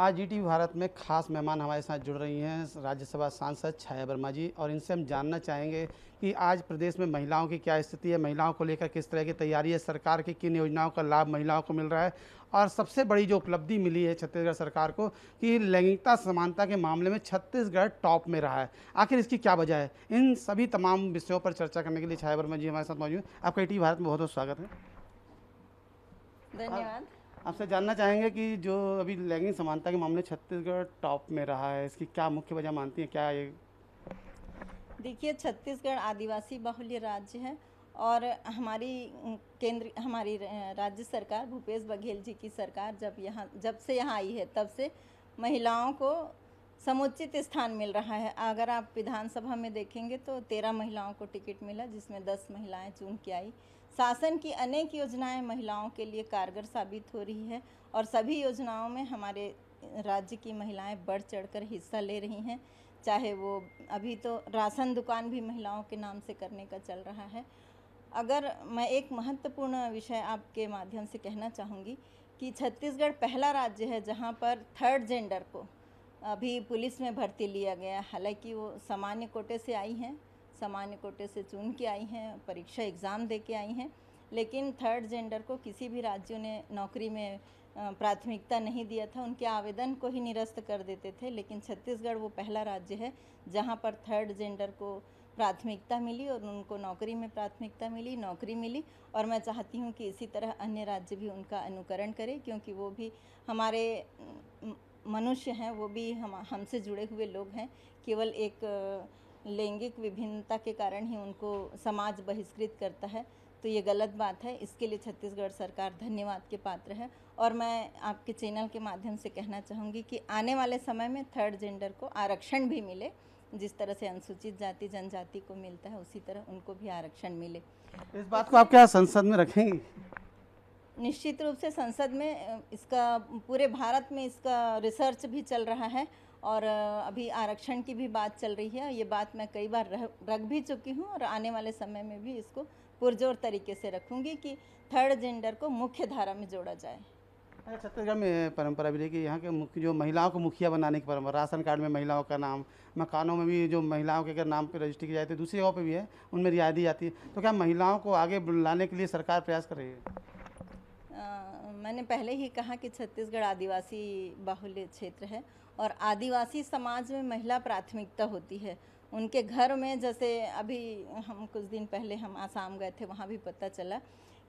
आज जी भारत में खास मेहमान हमारे साथ जुड़ रही हैं राज्यसभा सांसद छाया वर्मा जी और इनसे हम जानना चाहेंगे कि आज प्रदेश में महिलाओं की क्या स्थिति है महिलाओं को लेकर किस तरह की तैयारी है सरकार की किन योजनाओं का लाभ महिलाओं को मिल रहा है और सबसे बड़ी जो उपलब्धि मिली है छत्तीसगढ़ सरकार को कि लैंगिकता समानता के मामले में छत्तीसगढ़ टॉप में रहा है आखिर इसकी क्या वजह है इन सभी तमाम विषयों पर चर्चा करने के लिए छाया वर्मा जी हमारे साथ मौजूद हैं आपका ई भारत में बहुत बहुत स्वागत है धन्यवाद आपसे जानना चाहेंगे कि जो अभी लैंगिक समानता के मामले छत्तीसगढ़ टॉप में रहा है इसकी क्या मुख्य वजह मानती हैं क्या ये देखिए छत्तीसगढ़ आदिवासी बाहुल्य राज्य है और हमारी केंद्र हमारी राज्य सरकार भूपेश बघेल जी की सरकार जब यहाँ जब से यहाँ आई है तब से महिलाओं को समुचित स्थान मिल रहा है अगर आप विधानसभा में देखेंगे तो तेरह महिलाओं को टिकट मिला जिसमें दस महिलाएं चुन के आई शासन की अनेक योजनाएं महिलाओं के लिए कारगर साबित हो रही है और सभी योजनाओं में हमारे राज्य की महिलाएं बढ़ चढ़कर हिस्सा ले रही हैं चाहे वो अभी तो राशन दुकान भी महिलाओं के नाम से करने का चल रहा है अगर मैं एक महत्वपूर्ण विषय आपके माध्यम से कहना चाहूँगी कि छत्तीसगढ़ पहला राज्य है जहाँ पर थर्ड जेंडर को अभी पुलिस में भर्ती लिया गया हालांकि वो सामान्य कोटे से आई हैं सामान्य कोटे से चुन के आई हैं परीक्षा एग्ज़ाम दे के आई हैं लेकिन थर्ड जेंडर को किसी भी राज्यों ने नौकरी में प्राथमिकता नहीं दिया था उनके आवेदन को ही निरस्त कर देते थे लेकिन छत्तीसगढ़ वो पहला राज्य है जहाँ पर थर्ड जेंडर को प्राथमिकता मिली और उनको नौकरी में प्राथमिकता मिली नौकरी मिली और मैं चाहती हूँ कि इसी तरह अन्य राज्य भी उनका अनुकरण करें क्योंकि वो भी हमारे मनुष्य हैं वो भी हम हमसे जुड़े हुए लोग हैं केवल एक लैंगिक विभिन्नता के कारण ही उनको समाज बहिष्कृत करता है तो ये गलत बात है इसके लिए छत्तीसगढ़ सरकार धन्यवाद के पात्र है और मैं आपके चैनल के माध्यम से कहना चाहूँगी कि आने वाले समय में थर्ड जेंडर को आरक्षण भी मिले जिस तरह से अनुसूचित जाति जनजाति को मिलता है उसी तरह उनको भी आरक्षण मिले इस बात को आप क्या संसद में रखेंगे निश्चित रूप से संसद में इसका पूरे भारत में इसका रिसर्च भी चल रहा है और अभी आरक्षण की भी बात चल रही है ये बात मैं कई बार रख भी चुकी हूँ और आने वाले समय में भी इसको पुरजोर तरीके से रखूँगी कि थर्ड जेंडर को मुख्य धारा में जोड़ा जाए अच्छा, छत्तीसगढ़ में परंपरा भी देखिए यहाँ के मुख्य जो महिलाओं को मुखिया बनाने की परंपरा राशन कार्ड में महिलाओं का नाम मकानों में भी जो महिलाओं के अगर नाम पर रजिस्ट्री की जाती है दूसरी जगह पर भी है उनमें दी आती है तो क्या महिलाओं को आगे लाने के लिए सरकार प्रयास कर रही है आ, मैंने पहले ही कहा कि छत्तीसगढ़ आदिवासी बाहुल्य क्षेत्र है और आदिवासी समाज में महिला प्राथमिकता होती है उनके घर में जैसे अभी हम कुछ दिन पहले हम आसाम गए थे वहाँ भी पता चला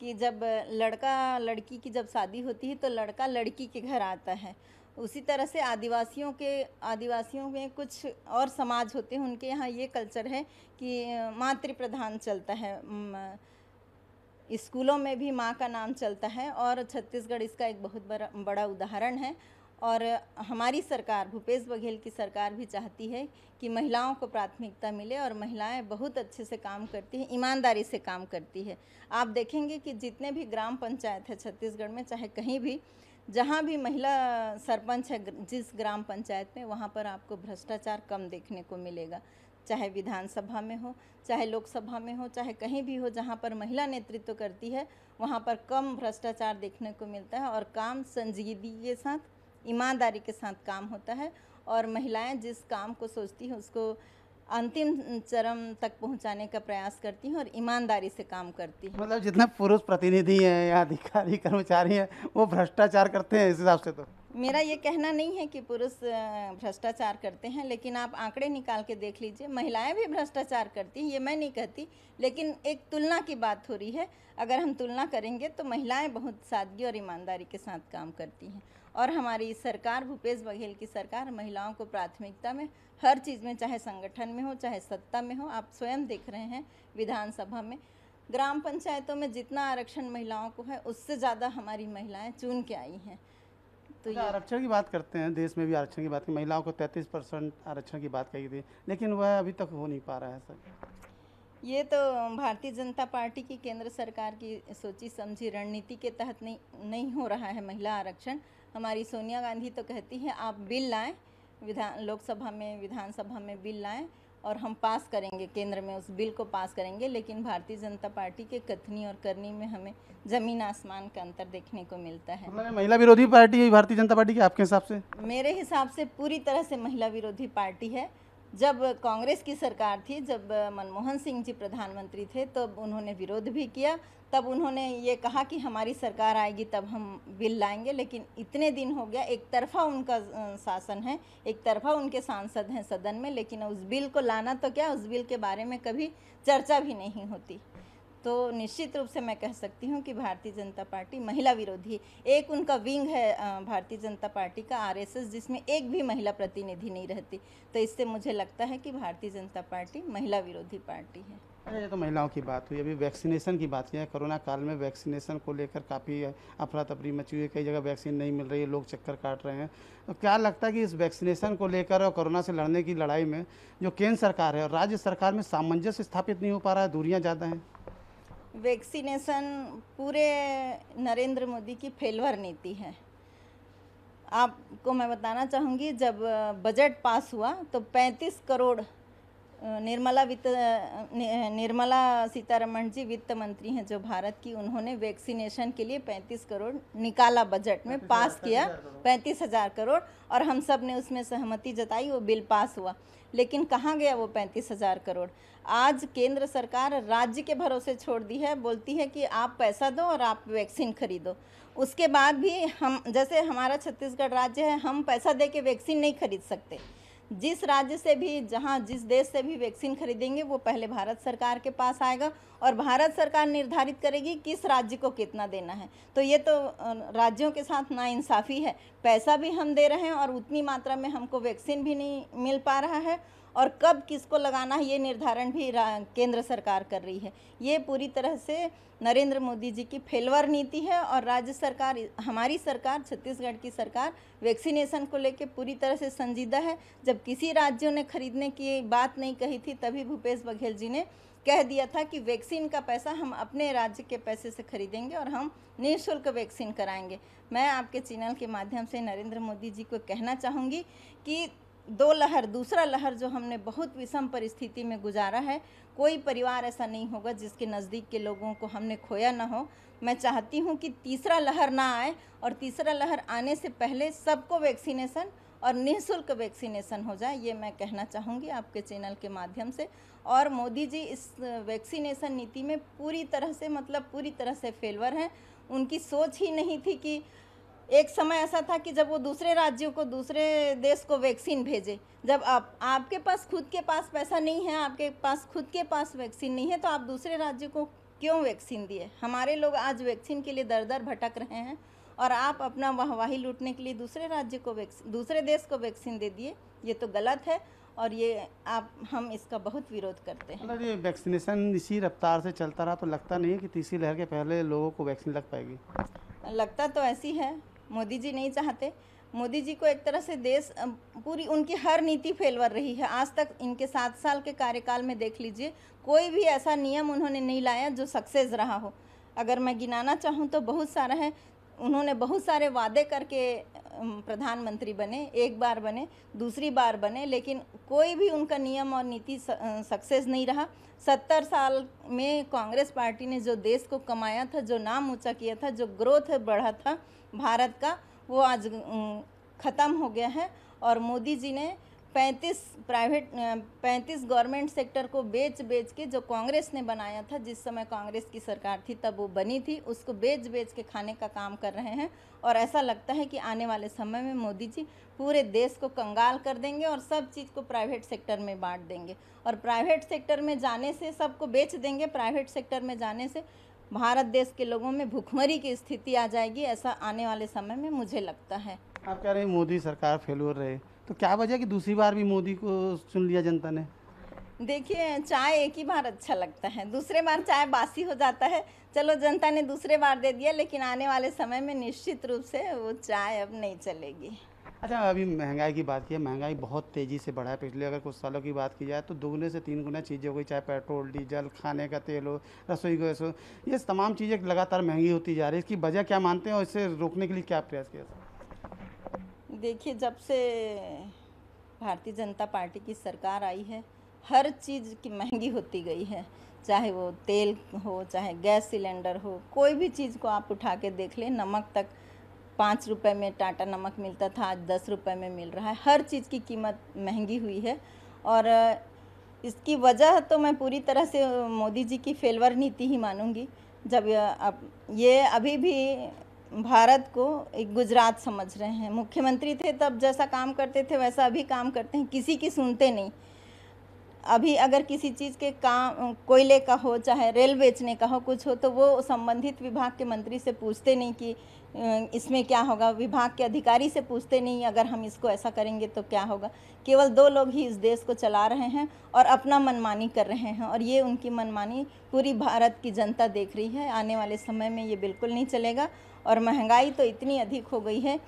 कि जब लड़का लड़की की जब शादी होती है तो लड़का लड़की के घर आता है उसी तरह से आदिवासियों के आदिवासियों में कुछ और समाज होते हैं उनके यहाँ ये कल्चर है कि मातृ प्रधान चलता है स्कूलों में भी माँ का नाम चलता है और छत्तीसगढ़ इसका एक बहुत बड़ा बड़ा उदाहरण है और हमारी सरकार भूपेश बघेल की सरकार भी चाहती है कि महिलाओं को प्राथमिकता मिले और महिलाएं बहुत अच्छे से काम करती हैं ईमानदारी से काम करती है आप देखेंगे कि जितने भी ग्राम पंचायत है छत्तीसगढ़ में चाहे कहीं भी जहाँ भी महिला सरपंच है जिस ग्राम पंचायत में वहाँ पर आपको भ्रष्टाचार कम देखने को मिलेगा चाहे विधानसभा में हो चाहे लोकसभा में हो चाहे कहीं भी हो जहाँ पर महिला नेतृत्व करती है वहाँ पर कम भ्रष्टाचार देखने को मिलता है और काम संजीदगी के साथ ईमानदारी के साथ काम होता है और महिलाएं जिस काम को सोचती हैं उसको अंतिम चरम तक पहुंचाने का प्रयास करती हैं और ईमानदारी से काम करती हैं मतलब जितना पुरुष प्रतिनिधि हैं या अधिकारी कर्मचारी हैं वो भ्रष्टाचार करते हैं इस हिसाब से तो मेरा ये कहना नहीं है कि पुरुष भ्रष्टाचार करते हैं लेकिन आप आंकड़े निकाल के देख लीजिए महिलाएं भी भ्रष्टाचार करती हैं ये मैं नहीं कहती लेकिन एक तुलना की बात हो रही है अगर हम तुलना करेंगे तो महिलाएं बहुत सादगी और ईमानदारी के साथ काम करती हैं और हमारी सरकार भूपेश बघेल की सरकार महिलाओं को प्राथमिकता में हर चीज़ में चाहे संगठन में हो चाहे सत्ता में हो आप स्वयं देख रहे हैं विधानसभा में ग्राम पंचायतों में जितना आरक्षण महिलाओं को है उससे ज़्यादा हमारी महिलाएँ चुन के आई हैं तो अच्छा, ये आरक्षण की बात करते हैं देश में भी आरक्षण की बात की महिलाओं को 33 परसेंट आरक्षण की बात कही थी लेकिन वह अभी तक हो नहीं पा रहा है सर ये तो भारतीय जनता पार्टी की केंद्र सरकार की सोची समझी रणनीति के तहत नहीं नहीं हो रहा है महिला आरक्षण हमारी सोनिया गांधी तो कहती है आप बिल लाएं विधान लोकसभा में विधानसभा में बिल लाएं और हम पास करेंगे केंद्र में उस बिल को पास करेंगे लेकिन भारतीय जनता पार्टी के कथनी और करनी में हमें जमीन आसमान का अंतर देखने को मिलता है महिला विरोधी पार्टी है भारतीय जनता पार्टी की आपके हिसाब से मेरे हिसाब से पूरी तरह से महिला विरोधी पार्टी है जब कांग्रेस की सरकार थी जब मनमोहन सिंह जी प्रधानमंत्री थे तब उन्होंने विरोध भी किया तब उन्होंने ये कहा कि हमारी सरकार आएगी तब हम बिल लाएंगे लेकिन इतने दिन हो गया एक तरफा उनका शासन है एक तरफा उनके सांसद हैं सदन में लेकिन उस बिल को लाना तो क्या उस बिल के बारे में कभी चर्चा भी नहीं होती तो निश्चित रूप से मैं कह सकती हूँ कि भारतीय जनता पार्टी महिला विरोधी एक उनका विंग है भारतीय जनता पार्टी का आरएसएस जिसमें एक भी महिला प्रतिनिधि नहीं रहती तो इससे मुझे लगता है कि भारतीय जनता पार्टी महिला विरोधी पार्टी है अरे ये तो महिलाओं की बात हुई अभी वैक्सीनेशन की बात है कोरोना काल में वैक्सीनेशन को लेकर काफ़ी अफरा तफरी मची हुई है कई जगह वैक्सीन नहीं मिल रही है लोग चक्कर काट रहे हैं तो क्या लगता है कि इस वैक्सीनेशन को लेकर और कोरोना से लड़ने की लड़ाई में जो केंद्र सरकार है और राज्य सरकार में सामंजस्य स्थापित नहीं हो पा रहा है दूरियाँ ज़्यादा हैं वैक्सीनेशन पूरे नरेंद्र मोदी की फेलवर नीति है आपको मैं बताना चाहूँगी जब बजट पास हुआ तो 35 करोड़ निर्मला वित्त निर्मला सीतारमण जी वित्त मंत्री हैं जो भारत की उन्होंने वैक्सीनेशन के लिए 35 करोड़ निकाला बजट में पास किया पैंतीस हज़ार करोड़ और हम सब ने उसमें सहमति जताई वो बिल पास हुआ लेकिन कहाँ गया वो पैंतीस हज़ार करोड़ आज केंद्र सरकार राज्य के भरोसे छोड़ दी है बोलती है कि आप पैसा दो और आप वैक्सीन खरीदो उसके बाद भी हम जैसे हमारा छत्तीसगढ़ राज्य है हम पैसा दे के वैक्सीन नहीं खरीद सकते जिस राज्य से भी जहाँ जिस देश से भी वैक्सीन खरीदेंगे वो पहले भारत सरकार के पास आएगा और भारत सरकार निर्धारित करेगी किस राज्य को कितना देना है तो ये तो राज्यों के साथ नाइंसाफ़ी है पैसा भी हम दे रहे हैं और उतनी मात्रा में हमको वैक्सीन भी नहीं मिल पा रहा है और कब किसको लगाना है ये निर्धारण भी केंद्र सरकार कर रही है ये पूरी तरह से नरेंद्र मोदी जी की फेलवर नीति है और राज्य सरकार हमारी सरकार छत्तीसगढ़ की सरकार वैक्सीनेशन को लेकर पूरी तरह से संजीदा है जब किसी राज्यों ने खरीदने की बात नहीं कही थी तभी भूपेश बघेल जी ने कह दिया था कि वैक्सीन का पैसा हम अपने राज्य के पैसे से खरीदेंगे और हम निःशुल्क वैक्सीन कराएंगे मैं आपके चैनल के माध्यम से नरेंद्र मोदी जी को कहना चाहूँगी कि दो लहर दूसरा लहर जो हमने बहुत विषम परिस्थिति में गुजारा है कोई परिवार ऐसा नहीं होगा जिसके नज़दीक के लोगों को हमने खोया ना हो मैं चाहती हूँ कि तीसरा लहर ना आए और तीसरा लहर आने से पहले सबको वैक्सीनेशन और निःशुल्क वैक्सीनेशन हो जाए ये मैं कहना चाहूँगी आपके चैनल के माध्यम से और मोदी जी इस वैक्सीनेशन नीति में पूरी तरह से मतलब पूरी तरह से फेलवर हैं उनकी सोच ही नहीं थी कि एक समय ऐसा था कि जब वो दूसरे राज्यों को दूसरे देश को वैक्सीन भेजे जब आप आपके पास खुद के पास पैसा नहीं है आपके पास खुद के पास वैक्सीन नहीं है तो आप दूसरे राज्य को क्यों वैक्सीन दिए हमारे लोग आज वैक्सीन के लिए दर दर भटक रहे हैं और आप अपना वाहवाही लूटने के लिए दूसरे राज्य को वैक्सीन दूसरे देश को वैक्सीन दे दिए ये तो गलत है और ये आप हम इसका बहुत विरोध करते हैं मतलब ये वैक्सीनेशन इसी रफ्तार से चलता रहा तो लगता नहीं है कि तीसरी लहर के पहले लोगों को वैक्सीन लग पाएगी लगता तो ऐसी है मोदी जी नहीं चाहते मोदी जी को एक तरह से देश पूरी उनकी हर नीति फेलवर रही है आज तक इनके सात साल के कार्यकाल में देख लीजिए कोई भी ऐसा नियम उन्होंने नहीं लाया जो सक्सेस रहा हो अगर मैं गिनाना चाहूँ तो बहुत सारा है उन्होंने बहुत सारे वादे करके प्रधानमंत्री बने एक बार बने दूसरी बार बने लेकिन कोई भी उनका नियम और नीति सक्सेस नहीं रहा सत्तर साल में कांग्रेस पार्टी ने जो देश को कमाया था जो नाम ऊंचा किया था जो ग्रोथ बढ़ा था भारत का वो आज ख़त्म हो गया है और मोदी जी ने पैंतीस प्राइवेट पैंतीस गवर्नमेंट सेक्टर को बेच बेच के जो कांग्रेस ने बनाया था जिस समय कांग्रेस की सरकार थी तब वो बनी थी उसको बेच बेच के खाने का काम कर रहे हैं और ऐसा लगता है कि आने वाले समय में मोदी जी पूरे देश को कंगाल कर देंगे और सब चीज़ को प्राइवेट सेक्टर में बांट देंगे और प्राइवेट सेक्टर में जाने से सबको बेच देंगे प्राइवेट सेक्टर में जाने से भारत देश के लोगों में भुखमरी की स्थिति आ जाएगी ऐसा आने वाले समय में मुझे लगता है आप कह रहे हैं मोदी सरकार फेलोर रहे तो क्या वजह कि दूसरी बार भी मोदी को चुन लिया जनता ने देखिए चाय एक ही बार अच्छा लगता है दूसरे बार चाय बासी हो जाता है चलो जनता ने दूसरे बार दे दिया लेकिन आने वाले समय में निश्चित रूप से वो चाय अब नहीं चलेगी अच्छा अभी महंगाई की बात की है महंगाई बहुत तेज़ी से बढ़ा है पिछले अगर कुछ सालों की बात की जाए तो दोगुने से तीन गुना चीज़ें हो गई चाहे पेट्रोल डीजल खाने का तेल हो रसोई गैस हो ये तमाम चीज़ें लगातार महंगी होती जा रही है इसकी वजह क्या मानते हैं और इसे रोकने के लिए क्या प्रयास किया देखिए जब से भारतीय जनता पार्टी की सरकार आई है हर चीज़ की महंगी होती गई है चाहे वो तेल हो चाहे गैस सिलेंडर हो कोई भी चीज़ को आप उठा के देख लें नमक तक पाँच रुपये में टाटा नमक मिलता था आज दस रुपये में मिल रहा है हर चीज़ की कीमत महंगी हुई है और इसकी वजह तो मैं पूरी तरह से मोदी जी की फेलवर नीति ही मानूंगी जब ये अभी भी भारत को एक गुजरात समझ रहे हैं मुख्यमंत्री थे तब जैसा काम करते थे वैसा अभी काम करते हैं किसी की सुनते नहीं अभी अगर किसी चीज़ के काम कोयले का हो चाहे रेल बेचने का हो कुछ हो तो वो संबंधित विभाग के मंत्री से पूछते नहीं कि इसमें क्या होगा विभाग के अधिकारी से पूछते नहीं अगर हम इसको ऐसा करेंगे तो क्या होगा केवल दो लोग ही इस देश को चला रहे हैं और अपना मनमानी कर रहे हैं और ये उनकी मनमानी पूरी भारत की जनता देख रही है आने वाले समय में ये बिल्कुल नहीं चलेगा और महंगाई तो इतनी अधिक हो गई है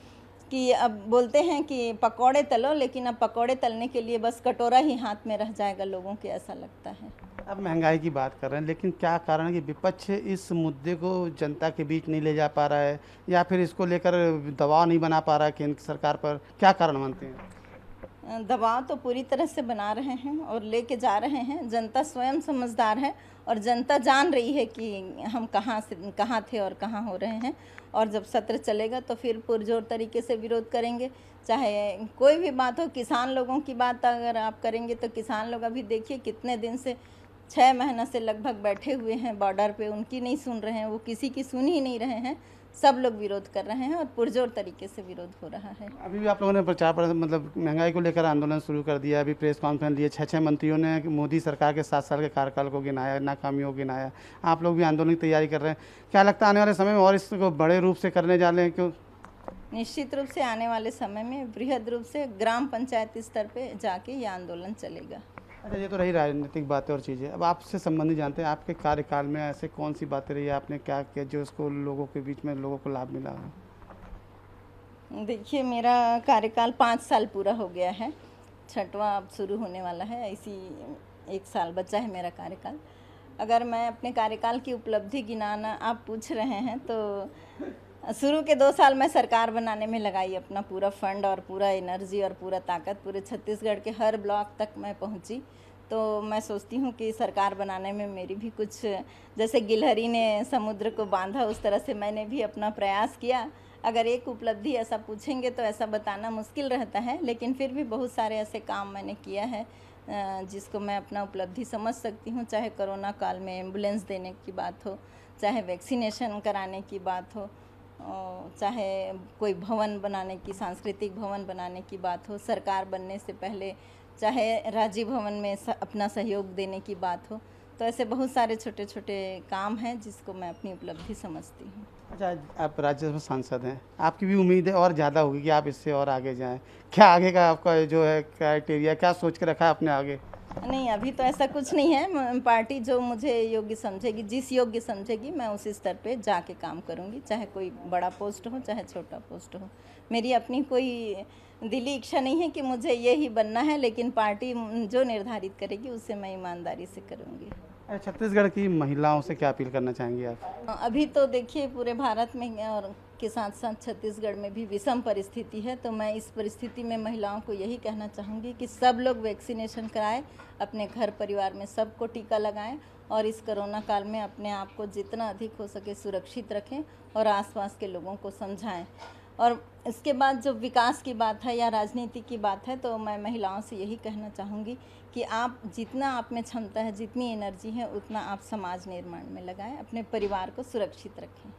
कि अब बोलते हैं कि पकौड़े तलो लेकिन अब पकौड़े तलने के लिए बस कटोरा ही हाथ में रह जाएगा लोगों के ऐसा लगता है अब महंगाई की बात कर रहे हैं लेकिन क्या कारण है कि विपक्ष इस मुद्दे को जनता के बीच नहीं ले जा पा रहा है या फिर इसको लेकर दबाव नहीं बना पा रहा है केंद्र सरकार पर क्या कारण मानते हैं दबाव तो पूरी तरह से बना रहे हैं और लेके जा रहे हैं जनता स्वयं समझदार है और जनता जान रही है कि हम कहाँ से कहाँ थे और कहाँ हो रहे हैं और जब सत्र चलेगा तो फिर पुरजोर तरीके से विरोध करेंगे चाहे कोई भी बात हो किसान लोगों की बात अगर आप करेंगे तो किसान लोग अभी देखिए कितने दिन से छः महीना से लगभग बैठे हुए हैं बॉर्डर पे उनकी नहीं सुन रहे हैं वो किसी की सुन ही नहीं रहे हैं सब लोग विरोध कर रहे हैं और पुरजोर तरीके से विरोध हो रहा है अभी भी आप लोगों ने प्रचार पर मतलब महंगाई को लेकर आंदोलन शुरू कर दिया अभी प्रेस कॉन्फ्रेंस लिए छः छः मंत्रियों ने मोदी सरकार के सात साल के कार्यकाल को गिनाया नाकामियों को गिनाया आप लोग भी आंदोलन की तैयारी कर रहे हैं क्या लगता है आने वाले समय में और इसको बड़े रूप से करने जा रहे हैं क्यों निश्चित रूप से आने वाले समय में बृहद रूप से ग्राम पंचायत स्तर पर जाके ये आंदोलन चलेगा अच्छा ये तो रही राजनीतिक बातें और चीज़ें अब आपसे संबंधित जानते हैं आपके कार्यकाल में ऐसे कौन सी बातें रही आपने क्या किया जो उसको लोगों के बीच में लोगों को लाभ मिला है देखिए मेरा कार्यकाल पाँच साल पूरा हो गया है छठवां अब शुरू होने वाला है इसी एक साल बचा है मेरा कार्यकाल अगर मैं अपने कार्यकाल की उपलब्धि गिनाना आप पूछ रहे हैं तो शुरू के दो साल में सरकार बनाने में लगाई अपना पूरा फंड और पूरा एनर्जी और पूरा ताकत पूरे छत्तीसगढ़ के हर ब्लॉक तक मैं पहुंची तो मैं सोचती हूँ कि सरकार बनाने में मेरी भी कुछ जैसे गिलहरी ने समुद्र को बांधा उस तरह से मैंने भी अपना प्रयास किया अगर एक उपलब्धि ऐसा पूछेंगे तो ऐसा बताना मुश्किल रहता है लेकिन फिर भी बहुत सारे ऐसे काम मैंने किया है जिसको मैं अपना उपलब्धि समझ सकती हूँ चाहे कोरोना काल में एम्बुलेंस देने की बात हो चाहे वैक्सीनेशन कराने की बात हो चाहे कोई भवन बनाने की सांस्कृतिक भवन बनाने की बात हो सरकार बनने से पहले चाहे राज्य भवन में अपना सहयोग देने की बात हो तो ऐसे बहुत सारे छोटे छोटे काम हैं जिसको मैं अपनी उपलब्धि समझती हूँ अच्छा आप राज्यसभा सांसद हैं आपकी भी उम्मीद है और ज़्यादा होगी कि आप इससे और आगे जाएं क्या आगे का आपका जो है क्राइटेरिया क्या सोच के रखा है आपने आगे नहीं अभी तो ऐसा कुछ नहीं है पार्टी जो मुझे योग्य समझेगी जिस योग्य समझेगी मैं उस स्तर पे जाके काम करूँगी चाहे कोई बड़ा पोस्ट हो चाहे छोटा पोस्ट हो मेरी अपनी कोई दिली इच्छा नहीं है कि मुझे ये ही बनना है लेकिन पार्टी जो निर्धारित करेगी उससे मैं ईमानदारी से करूँगी छत्तीसगढ़ की महिलाओं से क्या अपील करना चाहेंगी आप अभी तो देखिए पूरे भारत में और के साथ साथ छत्तीसगढ़ में भी विषम परिस्थिति है तो मैं इस परिस्थिति में महिलाओं को यही कहना चाहूँगी कि सब लोग वैक्सीनेशन कराएं अपने घर परिवार में सबको टीका लगाएं और इस कोरोना काल में अपने आप को जितना अधिक हो सके सुरक्षित रखें और आसपास के लोगों को समझाएं और इसके बाद जब विकास की बात है या राजनीति की बात है तो मैं महिलाओं से यही कहना चाहूँगी कि आप जितना आप में क्षमता है जितनी एनर्जी है उतना आप समाज निर्माण में लगाएं अपने परिवार को सुरक्षित रखें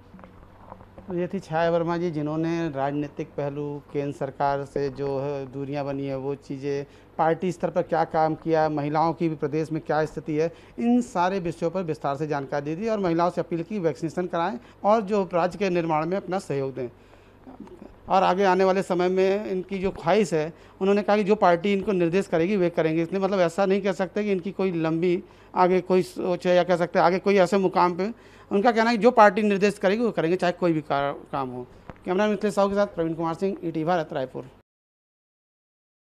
तो ये थी छाया वर्मा जी जिन्होंने राजनीतिक पहलू केंद्र सरकार से जो है दूरियाँ बनी है वो चीज़ें पार्टी स्तर पर क्या काम किया महिलाओं की भी प्रदेश में क्या स्थिति है इन सारे विषयों पर विस्तार से जानकारी दी थी और महिलाओं से अपील की वैक्सीनेशन कराएं और जो राज्य के निर्माण में अपना सहयोग दें और आगे आने वाले समय में इनकी जो ख्वाहिश है उन्होंने कहा कि जो पार्टी इनको निर्देश करेगी वे करेंगे इसलिए मतलब ऐसा नहीं कह सकते कि इनकी कोई लंबी आगे कोई सोच है या कह सकते आगे कोई ऐसे मुकाम पर उनका कहना है कि जो पार्टी निर्देश करेगी वो करेंगे चाहे कोई भी काम हो कैमरा मिथिलेश साहू के साथ प्रवीण कुमार सिंह ई टी भारत रायपुर